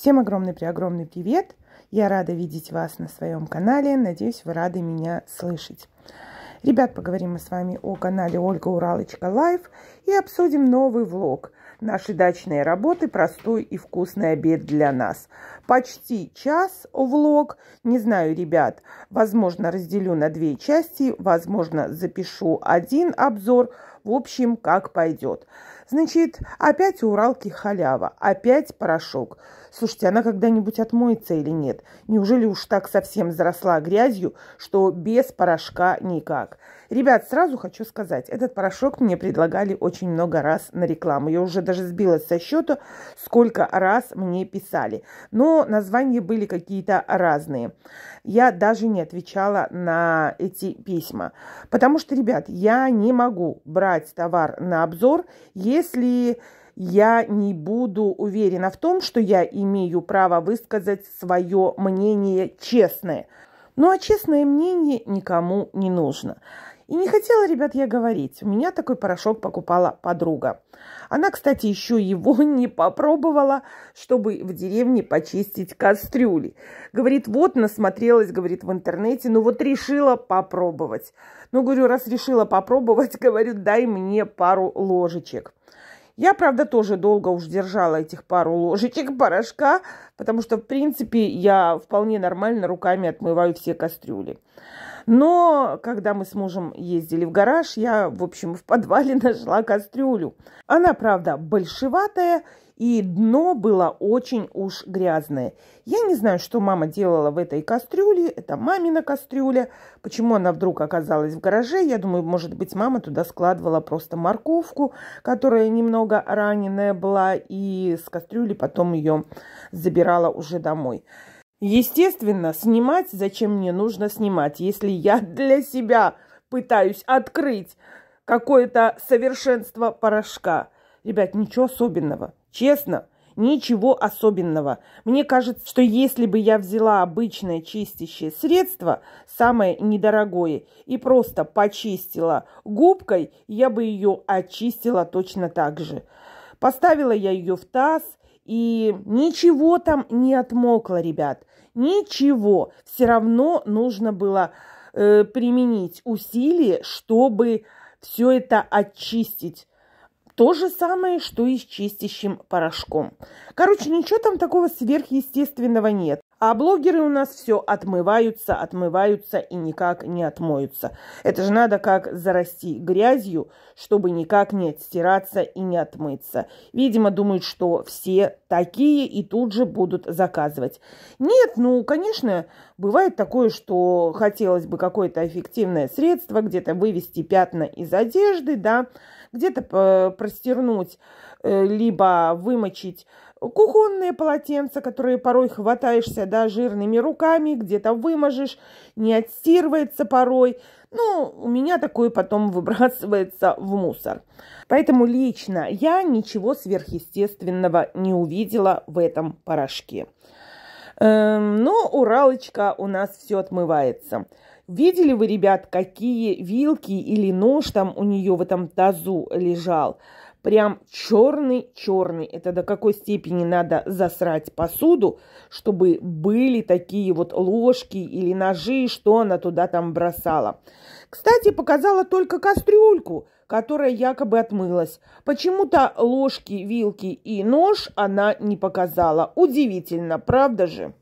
Всем огромный-преогромный привет! Я рада видеть вас на своем канале. Надеюсь, вы рады меня слышать. Ребят, поговорим мы с вами о канале Ольга Уралочка Лайф и обсудим новый влог. Наши дачные работы, простой и вкусный обед для нас. Почти час влог. Не знаю, ребят, возможно, разделю на две части, возможно, запишу один обзор, в общем, как пойдет. Значит, опять у Уралки халява, опять порошок. Слушайте, она когда-нибудь отмоется или нет? Неужели уж так совсем заросла грязью, что без порошка никак? Ребят, сразу хочу сказать, этот порошок мне предлагали очень много раз на рекламу. Я уже даже сбилась со счета, сколько раз мне писали. Но названия были какие-то разные. Я даже не отвечала на эти письма. Потому что, ребят, я не могу брать товар на обзор, если я не буду уверена в том, что я имею право высказать свое мнение честное. Ну а честное мнение никому не нужно. И не хотела, ребят, я говорить. У меня такой порошок покупала подруга. Она, кстати, еще его не попробовала, чтобы в деревне почистить кастрюли. Говорит, вот насмотрелась, говорит, в интернете, ну вот решила попробовать. Ну, говорю, раз решила попробовать, говорю, дай мне пару ложечек. Я, правда, тоже долго уж держала этих пару ложечек порошка, потому что, в принципе, я вполне нормально руками отмываю все кастрюли. Но когда мы с мужем ездили в гараж, я, в общем, в подвале нашла кастрюлю. Она, правда, большеватая, и дно было очень уж грязное. Я не знаю, что мама делала в этой кастрюле. Это мамина кастрюля. Почему она вдруг оказалась в гараже? Я думаю, может быть, мама туда складывала просто морковку, которая немного раненая была, и с кастрюли потом ее забирала уже домой. Естественно, снимать, зачем мне нужно снимать, если я для себя пытаюсь открыть какое-то совершенство порошка. Ребят, ничего особенного. Честно, ничего особенного. Мне кажется, что если бы я взяла обычное чистящее средство, самое недорогое, и просто почистила губкой, я бы ее очистила точно так же. Поставила я ее в таз, и ничего там не отмокло, ребят. Ничего. Все равно нужно было э, применить усилия, чтобы все это очистить. То же самое, что и с чистящим порошком. Короче, ничего там такого сверхъестественного нет. А блогеры у нас все отмываются, отмываются и никак не отмоются. Это же надо как зарасти грязью, чтобы никак не отстираться и не отмыться. Видимо, думают, что все такие и тут же будут заказывать. Нет, ну, конечно, бывает такое, что хотелось бы какое-то эффективное средство, где-то вывести пятна из одежды, да, где-то э, простернуть, э, либо вымочить Кухонные полотенца, которые порой хватаешься, да, жирными руками, где-то выможешь, не отстирывается порой. Ну, у меня такое потом выбрасывается в мусор. Поэтому лично я ничего сверхъестественного не увидела в этом порошке. Эм, но Уралочка у нас все отмывается. Видели вы, ребят, какие вилки или нож там у нее в этом тазу лежал? прям черный-черный. Это до какой степени надо засрать посуду, чтобы были такие вот ложки или ножи, что она туда там бросала. Кстати, показала только кастрюльку, которая якобы отмылась. Почему-то ложки, вилки и нож она не показала. Удивительно, правда же?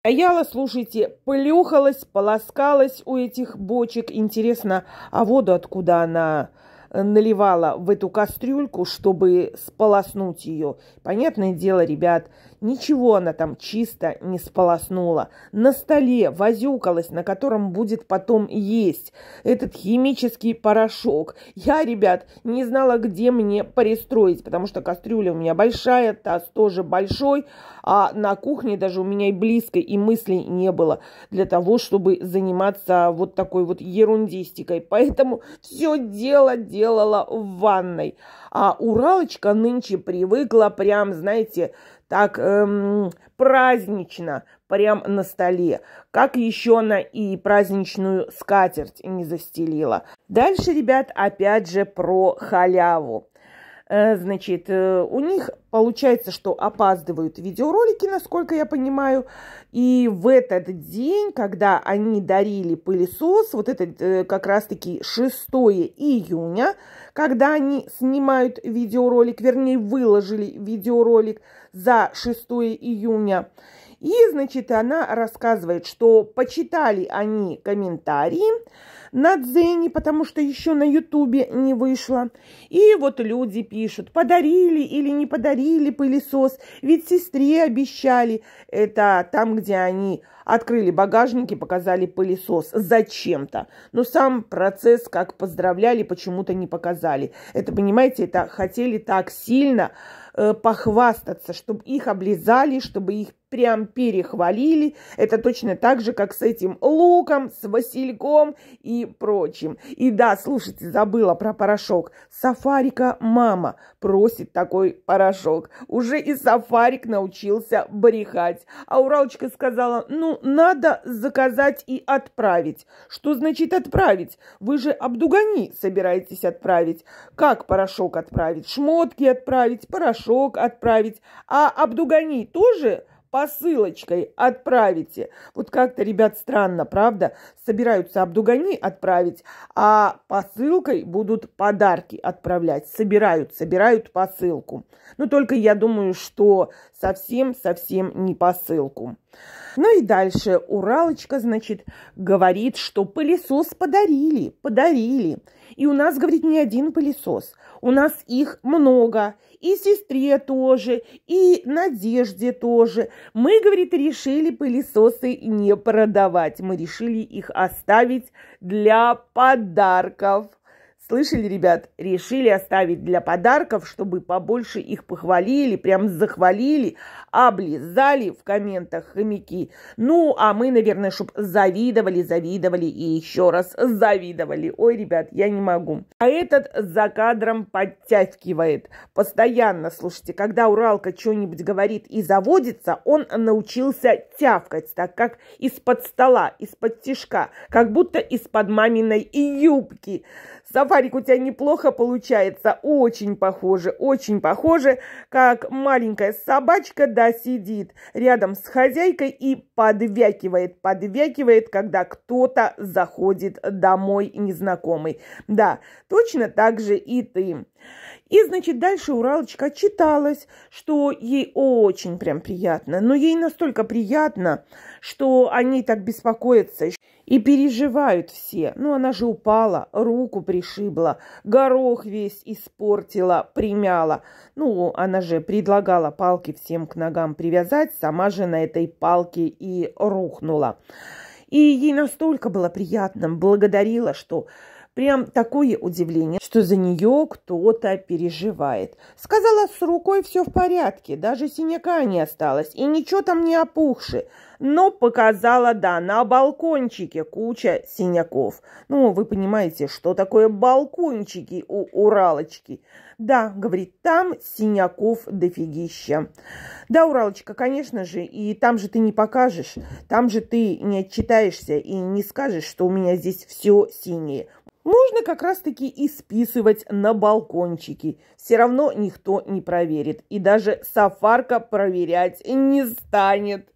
Стояла, слушайте, плюхалась, полоскалась у этих бочек. Интересно, а воду откуда она наливала в эту кастрюльку, чтобы сполоснуть ее. Понятное дело, ребят, ничего она там чисто не сполоснула. На столе возюкалась, на котором будет потом есть этот химический порошок. Я, ребят, не знала, где мне пристроить, потому что кастрюля у меня большая, таз тоже большой, а на кухне даже у меня и близкой и мыслей не было для того, чтобы заниматься вот такой вот ерундистикой. Поэтому все дело делать делала в ванной. А Уралочка нынче привыкла прям, знаете, так эм, празднично, прям на столе. Как еще она и праздничную скатерть не застелила. Дальше, ребят, опять же про халяву. Э, значит, э, у них получается, что опаздывают видеоролики, насколько я понимаю. И в этот день, когда они дарили пылесос, вот это э, как раз-таки 6 июня, когда они снимают видеоролик, вернее, выложили видеоролик за 6 июня, и, значит, она рассказывает, что почитали они комментарии на Дзене, потому что еще на Ютубе не вышло. И вот люди пишут, подарили или не подарили пылесос, ведь сестре обещали. Это там, где они открыли багажники, показали пылесос зачем-то. Но сам процесс, как поздравляли, почему-то не показали. Это, понимаете, это хотели так сильно э, похвастаться, чтобы их облизали, чтобы их прям перехвалили. Это точно так же, как с этим луком, с васильком и прочим. И да, слушайте, забыла про порошок. Сафарика мама просит такой порошок. Уже и сафарик научился брехать. А Уралочка сказала, ну, надо заказать и отправить. Что значит отправить? Вы же обдугани собираетесь отправить. Как порошок отправить? Шмотки отправить, порошок отправить. А обдугани тоже посылочкой отправите. Вот как-то, ребят, странно, правда? Собираются абдугани отправить, а посылкой будут подарки отправлять. Собирают, собирают посылку. Но ну, только я думаю, что совсем-совсем не посылку. Ну и дальше Уралочка, значит, говорит, что пылесос подарили, подарили. И у нас, говорит, не один пылесос. У нас их много. И сестре тоже, и Надежде тоже. Мы, говорит, решили пылесосы не продавать. Мы решили их оставить для подарков. Слышали, ребят, решили оставить для подарков, чтобы побольше их похвалили, прям захвалили, облизали в комментах хомяки. Ну, а мы, наверное, чтобы завидовали, завидовали и еще раз завидовали. Ой, ребят, я не могу. А этот за кадром подтягивает. Постоянно, слушайте, когда Уралка что-нибудь говорит и заводится, он научился тявкать, так как из-под стола, из-под тишка, как будто из-под маминой юбки. Сафарик у тебя неплохо получается, очень похоже, очень похоже, как маленькая собачка, да, сидит рядом с хозяйкой и подвякивает, подвякивает, когда кто-то заходит домой незнакомый. Да, точно так же и ты. И, значит, дальше Уралочка читалась, что ей очень прям приятно, но ей настолько приятно, что они так беспокоятся, и переживают все. Ну, она же упала, руку пришибла, горох весь испортила, примяла. Ну, она же предлагала палки всем к ногам привязать, сама же на этой палке и рухнула. И ей настолько было приятно, благодарила, что Прям такое удивление, что за нее кто-то переживает. Сказала, с рукой все в порядке, даже синяка не осталось, и ничего там не опухши. Но показала, да, на балкончике куча синяков. Ну, вы понимаете, что такое балкончики у Уралочки? Да, говорит, там синяков дофигища. Да, Уралочка, конечно же, и там же ты не покажешь, там же ты не отчитаешься и не скажешь, что у меня здесь все синее можно как раз-таки и списывать на балкончики. Все равно никто не проверит. И даже сафарка проверять не станет.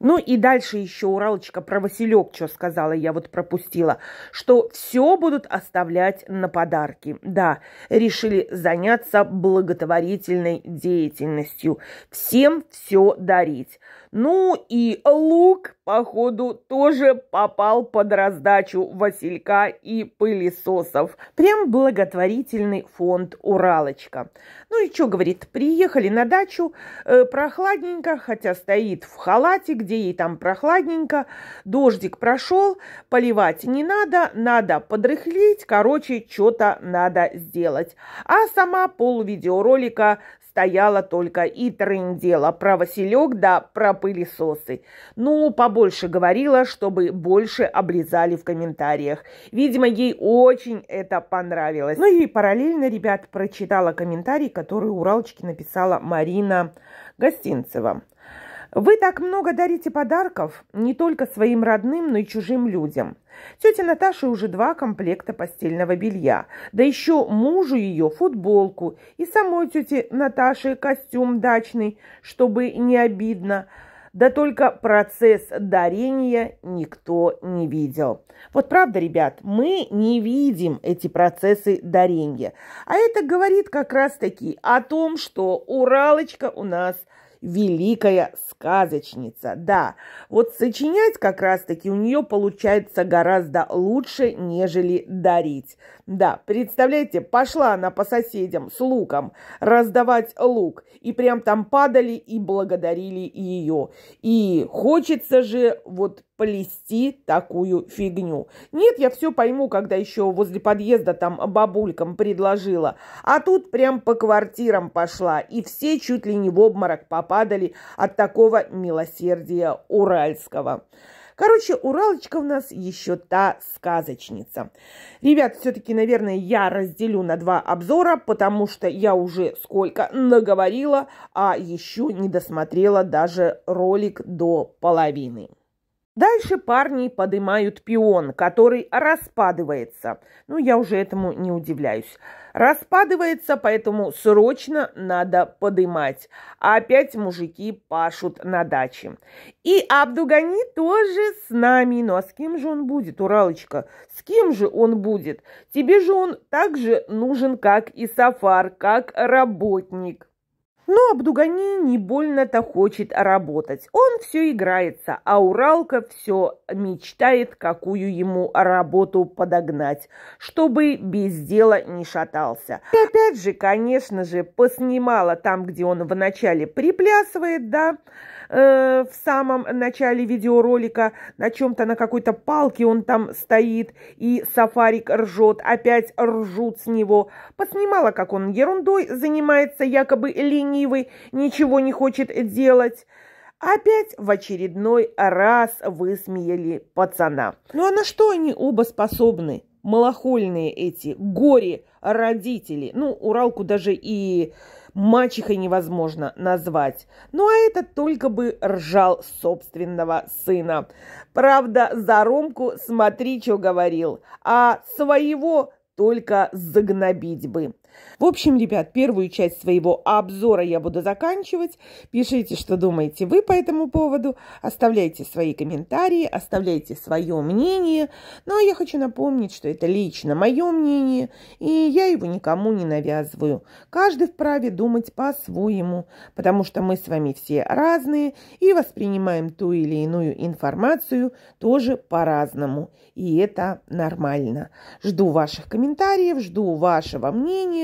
Ну и дальше еще Уралочка про Василек, что сказала, я вот пропустила, что все будут оставлять на подарки. Да, решили заняться благотворительной деятельностью, всем все дарить. Ну и лук, походу, тоже попал под раздачу Василька и пылесосов. Прям благотворительный фонд «Уралочка». Ну и что, говорит, приехали на дачу, э, прохладненько, хотя стоит в халате, где ей там прохладненько, дождик прошел, поливать не надо, надо подрыхлить, короче, что-то надо сделать. А сама пол видеоролика стояла только и трындела про Василек да про пылесосы. Ну, побольше говорила, чтобы больше обрезали в комментариях. Видимо, ей очень это понравилось. Ну и параллельно, ребят, прочитала комментарий, который Уралочки написала Марина Гостинцева. Вы так много дарите подарков не только своим родным, но и чужим людям. Тете Наташе уже два комплекта постельного белья, да еще мужу ее футболку и самой тете Наташе костюм дачный, чтобы не обидно. Да только процесс дарения никто не видел. Вот правда, ребят, мы не видим эти процессы дарения. А это говорит как раз-таки о том, что Уралочка у нас – великая сказочница. Да, вот сочинять как раз-таки у нее получается гораздо лучше, нежели дарить. Да, представляете, пошла она по соседям с луком раздавать лук, и прям там падали и благодарили ее. И хочется же вот плести такую фигню. Нет, я все пойму, когда еще возле подъезда там бабулькам предложила. А тут прям по квартирам пошла, и все чуть ли не в обморок попадали от такого милосердия уральского. Короче, Уралочка у нас еще та сказочница. Ребят, все-таки, наверное, я разделю на два обзора, потому что я уже сколько наговорила, а еще не досмотрела даже ролик до половины. Дальше парни поднимают пион, который распадывается. Ну, я уже этому не удивляюсь. Распадывается, поэтому срочно надо подымать. А опять мужики пашут на даче. И Абдугани тоже с нами. Ну, а с кем же он будет, Уралочка? С кем же он будет? Тебе же он так же нужен, как и Сафар, как работник. Но Абдугани не больно-то хочет работать. Он все играется, а Уралка все мечтает, какую ему работу подогнать, чтобы без дела не шатался. И опять же, конечно же, поснимала там, где он вначале приплясывает, да, э, в самом начале видеоролика, на чем-то, на какой-то палке он там стоит, и сафарик ржет, опять ржут с него. Поснимала, как он ерундой занимается, якобы лень ленивый, ничего не хочет делать. Опять в очередной раз высмеяли пацана. Ну а на что они оба способны? Малохольные эти, горе-родители. Ну, Уралку даже и мачехой невозможно назвать. Ну а этот только бы ржал собственного сына. Правда, за Ромку смотри, что говорил, а своего только загнобить бы. В общем, ребят, первую часть своего обзора я буду заканчивать. Пишите, что думаете вы по этому поводу. Оставляйте свои комментарии, оставляйте свое мнение. Но ну, а я хочу напомнить, что это лично мое мнение, и я его никому не навязываю. Каждый вправе думать по-своему, потому что мы с вами все разные и воспринимаем ту или иную информацию тоже по-разному. И это нормально. Жду ваших комментариев, жду вашего мнения